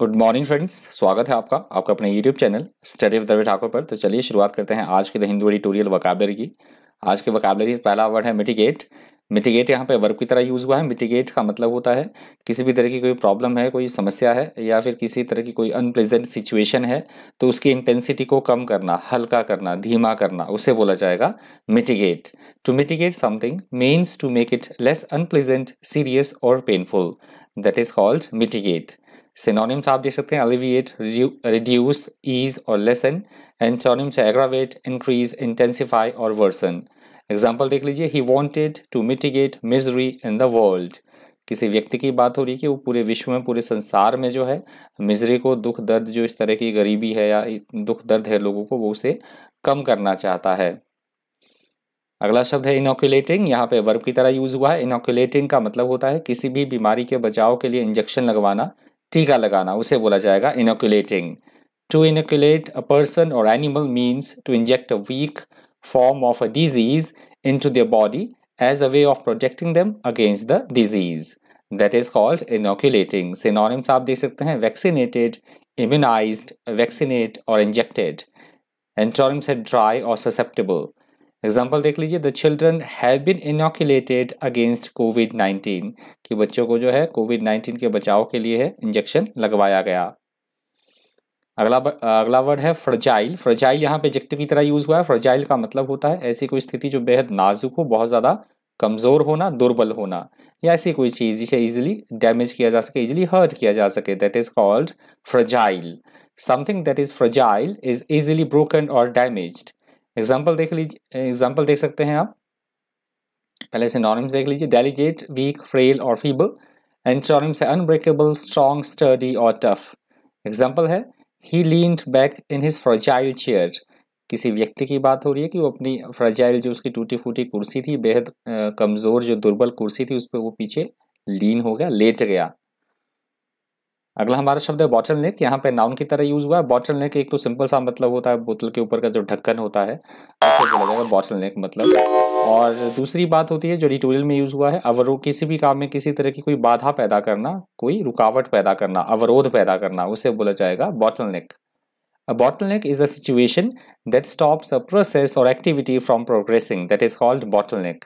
Good morning friends स्वागत है आपका आपका अपने YouTube channel study of Ravi Thakur पर तो चलिए शुरुआत करते हैं आज के द हिंदू एडिटोरियल वकाबलरी की आज के वकाबलरी पहला वर्ड है मिटिगेट मिटिगेट यहाँ पे वर्ब की तरह यूज़ हुआ है मिटिगेट का मतलब होता है किसी भी तरह की कोई प्रॉब्लम है कोई समस्या है या फिर किसी तरह की कोई अनप्लेजेंट सिचुएशन है तो उसकी इंटेंसिटी को कम करना हल्का करना धीमा करना उसे बोला जाएगा mitigate to mitigate something means to make it less unpleasant serious और painful that is called mitigate synonyms आप देख सकते हैं अलिविएट रिड्यूस ईज और लेसन एंटोनिम्स है एग्रावेट इंक्रीज इंटेंसीफाई और वर्सन एग्जाम्पल देख लीजिए he wanted to mitigate misery in the world किसी व्यक्ति की बात हो रही है कि वो पूरे विश्व में पूरे संसार में जो है मिजरी को दुख दर्द जो इस तरह की गरीबी है या दुख दर्द है लोगों को वो उसे कम करना चाहता है अगला शब्द है इनोकुलेटिंग यहाँ पे वर्ब की तरह यूज हुआ है इनोकुलेटिंग का मतलब होता है किसी भी बीमारी के बचाव के लिए इंजेक्शन लगवाना टीका लगाना उसे बोला जाएगा inoculating to inoculate a person और animal means to inject a weak form of a disease into body as a way of protecting them against the disease that is called inoculating synonyms आप देख सकते हैं vaccinated immunize vaccinate और injected antonyms है dry और susceptible example देख लीजिए the children have been inoculated against COVID nineteen कि बच्चों को जो है कोविड नाइन्टीन के बचाव के लिए है इंजेक्शन लगवाया गया अगला अगला वर्ड है फ्रजाइल फ्रजाइल यहाँ पे एजेक्टिव की तरह यूज़ हुआ है फ्रजाइल का मतलब होता है ऐसी कोई स्थिति जो बेहद नाजुक हो बहुत ज़्यादा कमज़ोर होना दुर्बल होना या ऐसी कोई चीज़ जिसे इजिली डैमेज किया जा सके इजिली हर्ट किया जा सके that is called fragile something that is fragile is easily broken और डैमेज्ड एग्जाम्पल देख लीजिए एग्जाम्पल देख सकते हैं आप पहले से नॉनिम्स देख लीजिए डेलीगेट वीक फ्रेल और फीबल एंटोनिम्स है अनब्रेकेबल स्ट्रॉन्ग स्टडी और टफ एग्जाम्पल है he leaned back in his fragile chair किसी व्यक्ति की बात हो रही है कि वो अपनी फ्रजाइल जो उसकी टूटी फूटी कुर्सी थी बेहद कमज़ोर जो दुर्बल कुर्सी थी उस पर वो पीछे लीन हो गया लेट गया अगला हमारा शब्द है बॉटल नेक यहाँ पे नाउन की तरह यूज हुआ है बॉटल नेक एक तो सिंपल सा मतलब होता है बोतल के ऊपर का जो ढक्कन होता है उसे बोला जाएगा बॉटल नेक मतलब और दूसरी बात होती है जो रिटोरियल में यूज हुआ है अवरोध किसी भी काम में किसी तरह की कोई बाधा पैदा करना कोई रुकावट पैदा करना अवरोध पैदा करना उसे बोला जाएगा bottleneck A bottleneck is a that stop a process और activity from progressing that is called bottleneck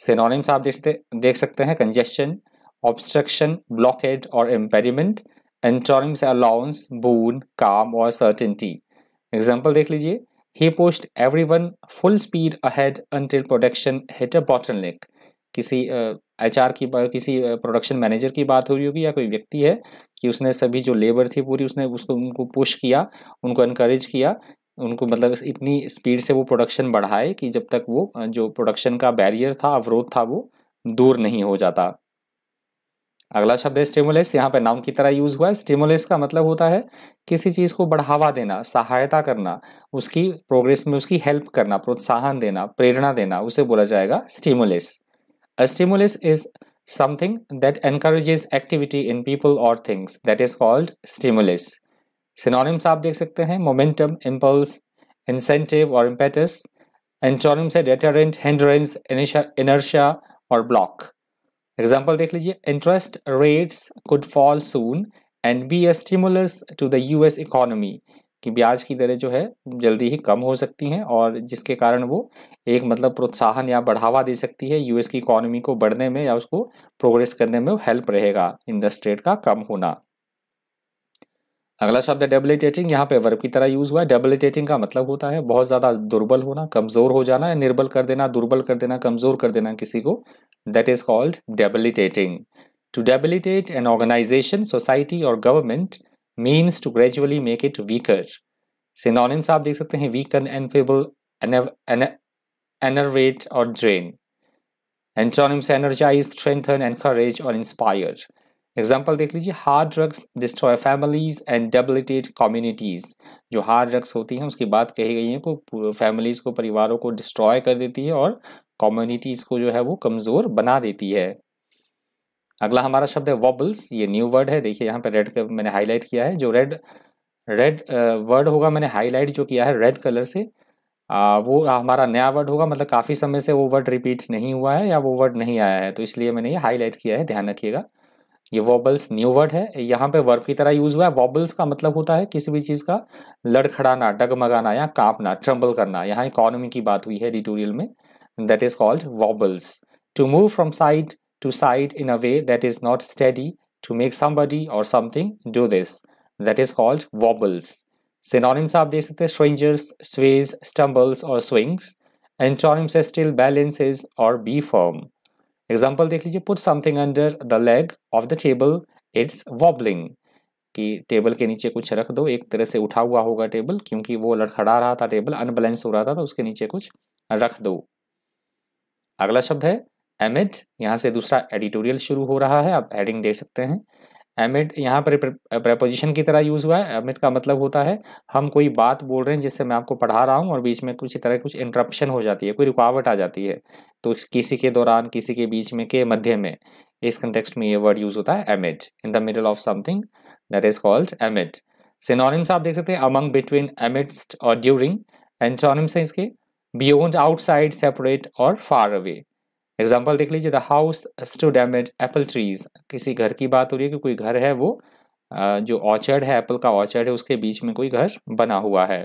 synonyms आप देखते देख सकते हैं कंजेशन ऑब्स्ट्रक्शन ब्लॉकेज और एम्पेरिमेंट एंटोनिम्स अलाउंस बून काम और सर्टेनिटी एग्जाम्पल देख लीजिए he post everyone full speed ahead until production hit a bottleneck किसी एच uh, की किसी प्रोडक्शन uh, मैनेजर की बात हो रही होगी या कोई व्यक्ति है कि उसने सभी जो लेबर थी पूरी उसने उसको उनको पुश किया उनको इनक्रेज किया उनको मतलब इतनी स्पीड से वो प्रोडक्शन बढ़ाए कि जब तक वो जो प्रोडक्शन का बैरियर था अवरोध था वो दूर नहीं हो जाता अगला शब्द है स्टिमुलस यहाँ पे नाउन की तरह यूज हुआ है स्टिमुलस का मतलब होता है किसी चीज को बढ़ावा देना सहायता करना उसकी प्रोग्रेस में उसकी हेल्प करना प्रोत्साहन देना प्रेरणा देना उसे बोला जाएगा stimulus stimulus is something that encourages activity in people और things that is called stimulus synonyms आप देख सकते हैं मोमेंटम इम्पल्स इंसेंटिव और इम्पेटस एंटोनिम्स है डेटरेंट हेंडरेंस इनर्शिया और ब्लॉक एग्जाम्पल देख लीजिए interest rates could fall soon and be stimulus to the U S economy कि ब्याज की दरें जो है जल्दी ही कम हो सकती हैं और जिसके कारण वो एक मतलब प्रोत्साहन या बढ़ावा दे सकती है यूएस की इकोनॉमी को बढ़ने में या उसको प्रोग्रेस करने में हेल्प रहेगा इंटरेस्ट रेट का कम होना अगला शब्द है डेबिलिटेटिंग यहाँ पे वर्ब की तरह यूज हुआ है डेबिलिटेटिंग का मतलब होता है बहुत ज़्यादा दुर्बल होना कमज़ोर हो जाना या निर्बल कर देना दुर्बल कर देना कमज़ोर कर देना किसी को that is called debilitating to debilitate an organization society और government means to gradually make it weaker synonyms आप देख सकते हैं वीकन एनफेबल एनरवेट और drain antonyms energize strengthen encourage और इंस्पायर्ड एग्जाम्पल देख लीजिए hard drugs destroy families and debilitated communities जो हार्ड ड्रग्स होती हैं उसकी बात कही गई है को फैमिलीज़ को परिवारों को डिस्ट्रॉय कर देती है और कम्युनिटीज़ को जो है वो कमज़ोर बना देती है अगला हमारा शब्द है वॉबल्स ये न्यू वर्ड है देखिए यहाँ पे रेड मैंने हाईलाइट किया है जो रेड रेड वर्ड होगा मैंने हाईलाइट जो किया है रेड कलर से आ, वो हमारा नया वर्ड होगा मतलब काफ़ी समय से वो वर्ड रिपीट नहीं हुआ है या वो वर्ड नहीं आया है तो इसलिए मैंने ये हाईलाइट किया है ध्यान रखिएगा ये वॉबल्स न्यू वर्ड है यहाँ पे वर्ब की तरह यूज हुआ है वॉबल्स का मतलब होता है किसी भी चीज का लड़खड़ाना डगमगाना या कांपना ट्रम्बल करना यहाँ इकोनॉमी की बात हुई है एडिटोरियल में that is called wobbles to move from side to side in a way that is not steady to make somebody और something do this that is called wobbles synonyms आप देख सकते हैं स्वेंजर्स स्वेज स्टम्बल्स और swings antonyms still balances और be firm example देख लीजिए put something under the leg of the table it's wobbling कि टेबल के नीचे कुछ रख दो एक तरह से उठा हुआ होगा टेबल क्योंकि वो लड़खड़ा रहा था टेबल अनबैलेंस हो रहा था तो उसके नीचे कुछ रख दो अगला शब्द है एमिट यहाँ से दूसरा एडिटोरियल शुरू हो रहा है आप हेडिंग देख सकते हैं एमिट यहाँ पर प्रपोजिशन की तरह यूज़ हुआ है एमिट का मतलब होता है हम कोई बात बोल रहे हैं जिससे मैं आपको पढ़ा रहा हूँ और बीच में कुछ तरह कुछ इंटरप्शन हो जाती है कोई रुकावट आ जाती है तो किसी के दौरान किसी के बीच में के मध्य में इस कंटेक्सट में ये वर्ड यूज़ होता है amid in the middle of something that is called amid synonyms आप देख सकते हैं अमंग बिटवीन एमिट्स और ड्यूरिंग एंड सोनिम्स हैं इसके बियोन्ड आउटसाइड सेपरेट और फार अवे एग्जाम्पल देख लीजिए the house to damage apple trees किसी घर की बात हो रही है कि कोई घर है वो जो ऑर्चर्ड है एप्पल का ऑर्चर्ड है उसके बीच में कोई घर बना हुआ है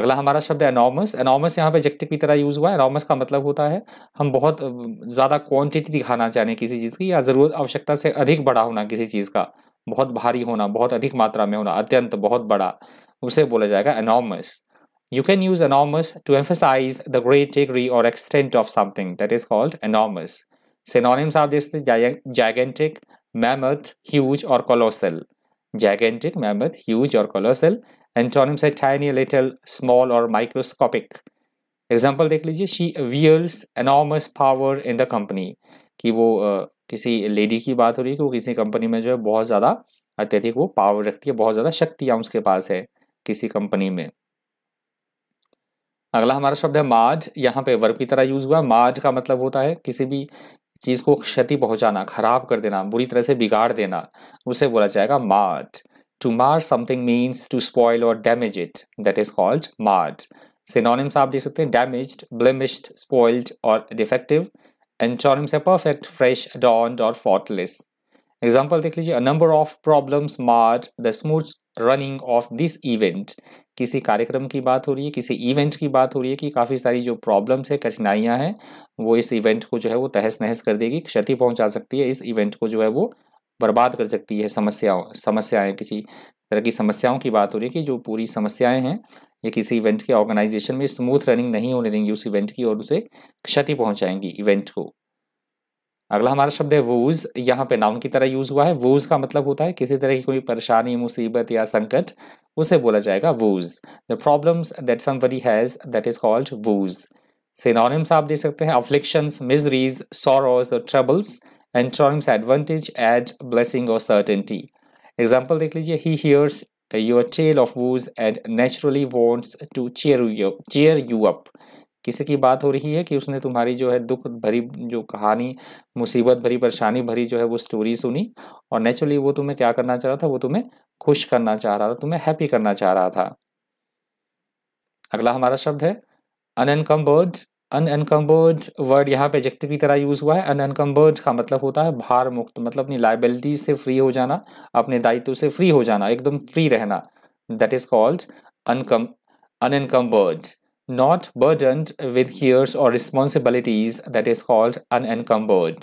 अगला हमारा शब्द अनॉमस अनॉमस यहाँ पे एजेक्टिव की तरह यूज़ हुआ है अनॉमस का मतलब होता है हम बहुत ज़्यादा क्वांटिटी दिखाना चाहें किसी चीज़ की या ज़रूरत आवश्यकता से अधिक बड़ा होना किसी चीज़ का बहुत भारी होना बहुत अधिक मात्रा में होना अत्यंत बहुत बड़ा उसे बोला जाएगा अनॉमस You can use enormous to emphasize the great degree or extent of something that is called enormous. Synonyms are देख gigantic, mammoth, huge or colossal. Gigantic, mammoth, huge or colossal. Antonyms are tiny, little, small or microscopic. Example देख लीजिए she wears enormous power in the company कि वो आ, किसी lady की बात हो रही है कि वो किसी कंपनी में जो है बहुत ज़्यादा अत्यधिक वो पावर रखती है बहुत ज़्यादा शक्तियाँ उसके पास है किसी कंपनी में अगला हमारा शब्द है माज यहाँ पे वर्ब की तरह यूज हुआ माज का मतलब होता है किसी भी चीज़ को क्षति पहुंचाना खराब कर देना बुरी तरह से बिगाड़ देना उसे बोला जाएगा mar to mar something means to spoil और damage it that is called mar synonyms आप देख सकते हैं डैमेज ब्लिमिश्ड स्पॉइल्ड और डिफेक्टिव एंटोनिम्स है परफेक्ट फ्रेश डॉन्ड और फॉटलेस एग्जाम्पल देख लीजिए a number of problems marred the smooth running of this event किसी कार्यक्रम की बात हो रही है किसी इवेंट की बात हो रही है कि काफ़ी सारी जो प्रॉब्लम्स है कठिनाइयाँ हैं वो इस इवेंट को जो है वो तहस नहस कर देगी क्षति पहुँचा सकती है इस इवेंट को जो है वो बर्बाद कर सकती है समस्याओं समस्याएं किसी तरह की समस्याओं की बात हो रही है कि जो पूरी समस्याएँ हैं ये किसी इवेंट के ऑर्गेनाइजेशन में स्मूथ रनिंग नहीं होने देंगी उस इवेंट की और उसे क्षति पहुँचाएंगी इवेंट को अगला हमारा शब्द है वूज यहाँ पे नाउन की तरह यूज हुआ है वूज का मतलब होता है किसी तरह की कोई परेशानी मुसीबत या संकट उसे बोला जाएगा woes the problem that someone has that is called woes synonyms आप देख सकते हैं afflictions miseries sorrows the troubles antonyms advantage aid blessing और सर्टेंटी एग्जाम्पल देख लीजिए he hears your tale of woes and naturally wants to cheer cheer you up की बात हो रही है कि उसने तुम्हारी जो है दुख भरी जो कहानी मुसीबत भरी परेशानी भरी जो है वो स्टोरी सुनी और नेचुरली वो तुम्हें क्या करना चाह रहा था वो तुम्हें खुश करना चाह रहा था तुम्हें हैप्पी करना चाह रहा था अगला हमारा शब्द है अनकम्बर्ड अनकम्बर्ड वर्ड यहाँ पे एजेक्टिव की तरह यूज़ हुआ है अनकम्बर्ड का मतलब होता है भार मुक्त मतलब अपनी लाइबिलिटी से फ्री हो जाना अपने दायित्व से फ्री हो जाना एकदम फ्री रहना दैट इज़ कॉल्ड अनकम unencumbered not burdened with cares or responsibilities that is called unencumbered.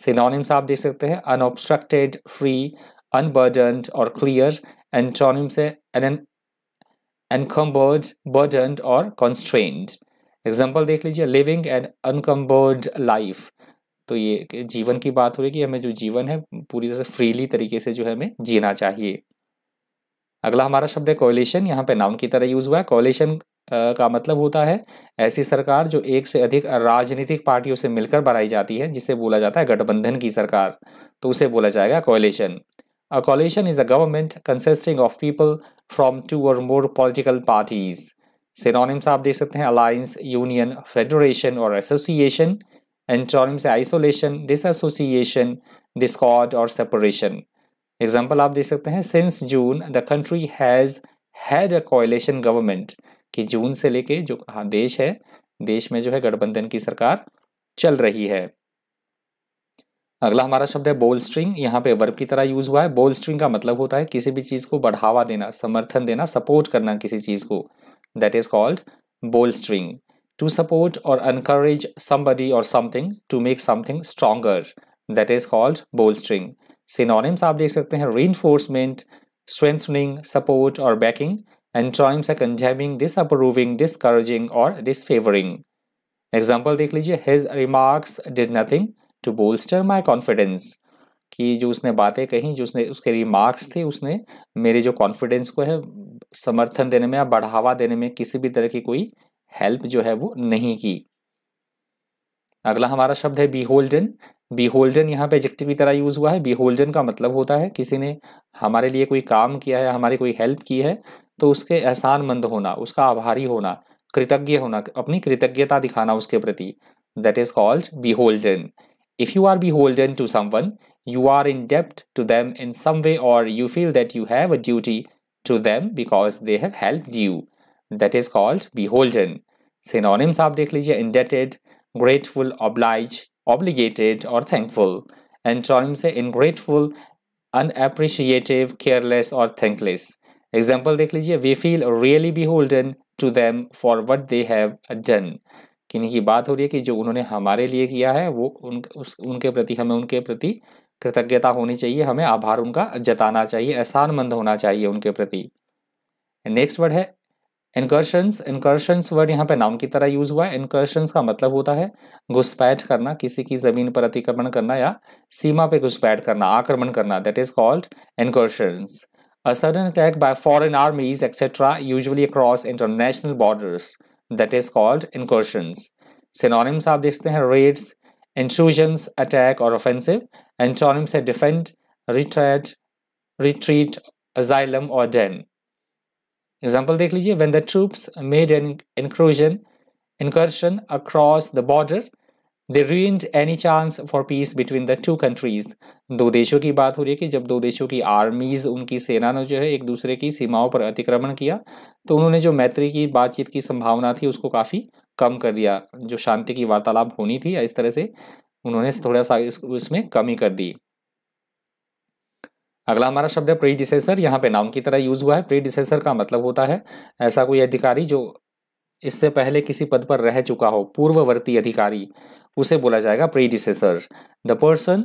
Synonyms आप देख सकते हैं free unburdened or clear antonyms antonyms an encumbered, burdened or constrained. example देख लीजिए living an अनकम्बर्ड life तो ये जीवन की बात हो रही है कि हमें जो जीवन है पूरी तरह से फ्रीली तरीके से जो है हमें जीना चाहिए अगला हमारा शब्द है कोलेशन यहाँ पे नाउन की तरह यूज हुआ है कोलेशन का मतलब होता है ऐसी सरकार जो एक से अधिक राजनीतिक पार्टियों से मिलकर बनाई जाती है जिसे बोला जाता है गठबंधन की सरकार तो उसे बोला जाएगा coalition a coalition is a government consisting of people from two और मोर पॉलिटिकल पार्टीज सिनोनिम्स आप देख सकते हैं अलायंस यूनियन फेडरेशन और association antonyms isolation dissociation discord और सेपरेशन एग्जाम्पल आप देख सकते हैं since June the country has had a coalition government कि जून से लेके जो हाँ देश है देश में जो है गठबंधन की सरकार चल रही है अगला हमारा शब्द है बोल स्ट्रिंग यहाँ पे वर्ब की तरह यूज हुआ है बोल स्ट्रिंग का मतलब होता है किसी भी चीज़ को बढ़ावा देना समर्थन देना सपोर्ट करना किसी चीज़ को that is called bolstering to support और अनकरेज समबडी और something to make something stronger that is called bolstering synonyms आप देख सकते हैं री स्ट्रेंथनिंग सपोर्ट और बैकिंग एंट्रॉइम्स है कंडेमिंग अप्रूविंग डिसकरेजिंग और डिसफेवरिंग एग्जाम्पल देख लीजिए his remarks did nothing to bolster my confidence कि जो उसने बातें कही जो उसने उसके रिमार्क्स थे उसने मेरे जो कॉन्फिडेंस को है समर्थन देने में या बढ़ावा देने में किसी भी तरह की कोई हेल्प जो है वो नहीं की अगला हमारा शब्द है बी होल्डन बी होल्डन यहाँ पे एजेक्टिव की तरह यूज़ हुआ है बी होल्डन का मतलब होता है किसी ने हमारे लिए कोई काम किया है हमारी कोई हेल्प की है तो उसके एहसानमंद होना उसका आभारी होना कृतज्ञ होना अपनी कृतज्ञता दिखाना उसके प्रति that is called beholden if you are beholden to someone you are in डेप्ट to them in some way और you feel that you have a duty to them because they have help you that is called beholden synonyms आप देख लीजिए indebted grateful oblige ऑब्लीगेटेड और thankful and से ungrateful unappreciative careless और thankless example देख लीजिए we feel really beholden to them for what they have done किन्हीं की बात हो रही है कि जो उन्होंने हमारे लिए किया है वो उन उस उनके प्रति हमें उनके प्रति कृतज्ञता होनी चाहिए हमें आभार उनका जताना चाहिए एहसानमंद होना चाहिए उनके प्रति नेक्स्ट वर्ड है इनकर्शंस इनकर्शंस वर्ड यहाँ पे नाम की तरह यूज हुआ है इनकर्शंस का मतलब होता है घुसपैठ करना किसी की जमीन पर अतिक्रमण करना या सीमा पे घुसपैठ करना आक्रमण करना that is called incursions A sudden attack by foreign armies, etc., usually across international borders, that is called incursions. Synonyms आप देखते are raids, intrusions, attack or offensive. Antonyms are defend, retreat, retreat, asylum or den. Example देख when the troops made an incursion, incursion across the border, they ruined any chance for peace between the two countries दो देशों की बात हो रही है कि जब दो देशों की आर्मीज उनकी सेना ने जो है एक दूसरे की सीमाओं पर अतिक्रमण किया तो उन्होंने जो मैत्री की बातचीत की संभावना थी उसको काफ़ी कम कर दिया जो शांति की वार्तालाप होनी थी इस तरह से उन्होंने थोड़ा सा इस, उसमें कमी कर दी अगला हमारा शब्द है प्रीडिसेसर यहाँ पे नाम की तरह यूज हुआ है प्रीडिसेसर का मतलब होता है ऐसा कोई अधिकारी जो इससे पहले किसी पद पर रह चुका हो पूर्ववर्ती अधिकारी उसे बोला जाएगा predecessor the person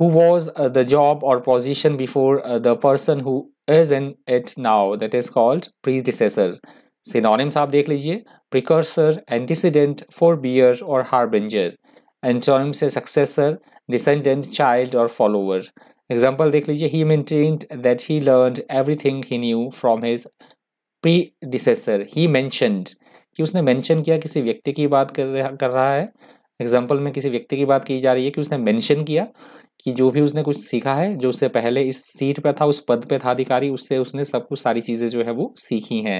who was the job और position before the person who is in it now that is called predecessor synonyms आप देख लीजिए प्रिकर्सर एंटीसीडेंट फॉर बियर और harbinger antonyms successor descendant child और follower example देख लीजिए he maintain that he learn everything he knew from his predecessor he mentioned कि उसने mention किया किसी व्यक्ति की बात कर रहा कर रहा है एग्जाम्पल में किसी व्यक्ति की बात की जा रही है कि उसने मेंशन किया कि जो भी उसने कुछ सीखा है जो उससे पहले इस सीट पर था उस पद पर था अधिकारी उससे उसने सब कुछ सारी चीज़ें जो है वो सीखी हैं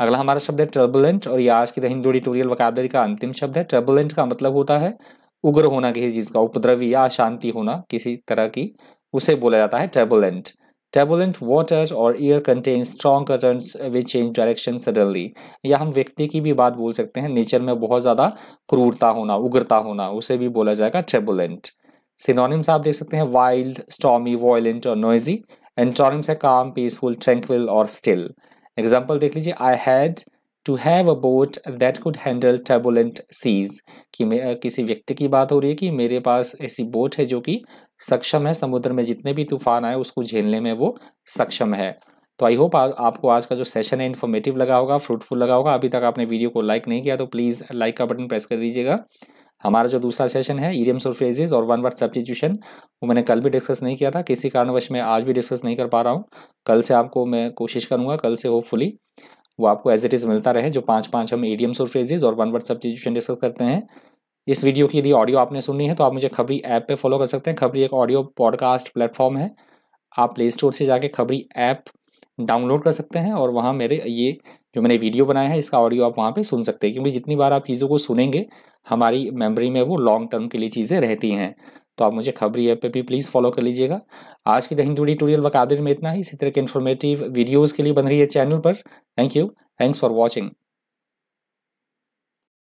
अगला हमारा शब्द है टर्बुलेंट और ये आज की दिन हिंदू एडिटोरियल का अंतिम शब्द है टर्बुलेंट का मतलब होता है उग्र होना किसी चीज़ का उपद्रवी या अशांति होना किसी तरह की उसे बोला जाता है टर्बुलेंट टेबुलेंट वाटर और air contain strong currents which change direction suddenly या हम व्यक्ति की भी बात बोल सकते हैं नेचर में बहुत ज़्यादा क्रूरता होना उग्रता होना उसे भी बोला जाएगा टेबुलेंट सिनोनिम्स आप देख सकते हैं वाइल्ड स्टॉमी वॉयलेंट और नोइजी एंटोनिम्स है काम पीसफुल ट्रैंक्विल और स्टिल एग्जाम्पल देख लीजिए I had to have a boat that could handle turbulent seas कि मे किसी व्यक्ति की बात हो रही है कि मेरे पास ऐसी बोट है जो कि सक्षम है समुद्र में जितने भी तूफान आए उसको झेलने में वो सक्षम है तो आई होप आपको आज का जो सेशन है इन्फॉर्मेटिव लगा होगा फ्रूटफुल लगा होगा अभी तक आपने वीडियो को लाइक नहीं किया तो प्लीज़ लाइक का बटन प्रेस कर दीजिएगा हमारा जो दूसरा सेशन है ईडियम्स और फ्रेजेस और वन वर्ड सब्सटीट्यूशन वो मैंने कल भी डिस्कस नहीं किया था किसी कारणवश मैं आज भी डिस्कस नहीं कर पा रहा हूँ कल से आपको मैं कोशिश करूँगा कल से होपफुली वो आपको एज इट इज़ मिलता रहे जो पाँच पाँच हम एडियम्स और फ्रेजेज और वन वर्ड सब्सटीट्यूशन डिस्कस करते हैं इस वीडियो की यदि ऑडियो आपने सुननी है तो आप मुझे खबरी ऐप पे फॉलो कर सकते हैं खबरी एक ऑडियो पॉडकास्ट प्लेटफॉर्म है आप प्ले स्टोर से जाके खबरी ऐप डाउनलोड कर सकते हैं और वहाँ मेरे ये जो मैंने वीडियो बनाया है इसका ऑडियो आप वहाँ पे सुन सकते हैं क्योंकि जितनी बार आप चीज़ों को सुनेंगे हमारी मेमोरी में वो लॉन्ग टर्म के लिए चीज़ें रहती हैं तो आप मुझे खबरी ऐप पे भी प्लीज़ फॉलो कर लीजिएगा आज की दिन जुड़ी टूरियल वकादर में इतना ही इसी तरह के इन्फॉर्मेटिव वीडियोज़ के लिए बन रही है चैनल पर thank you thanks for watching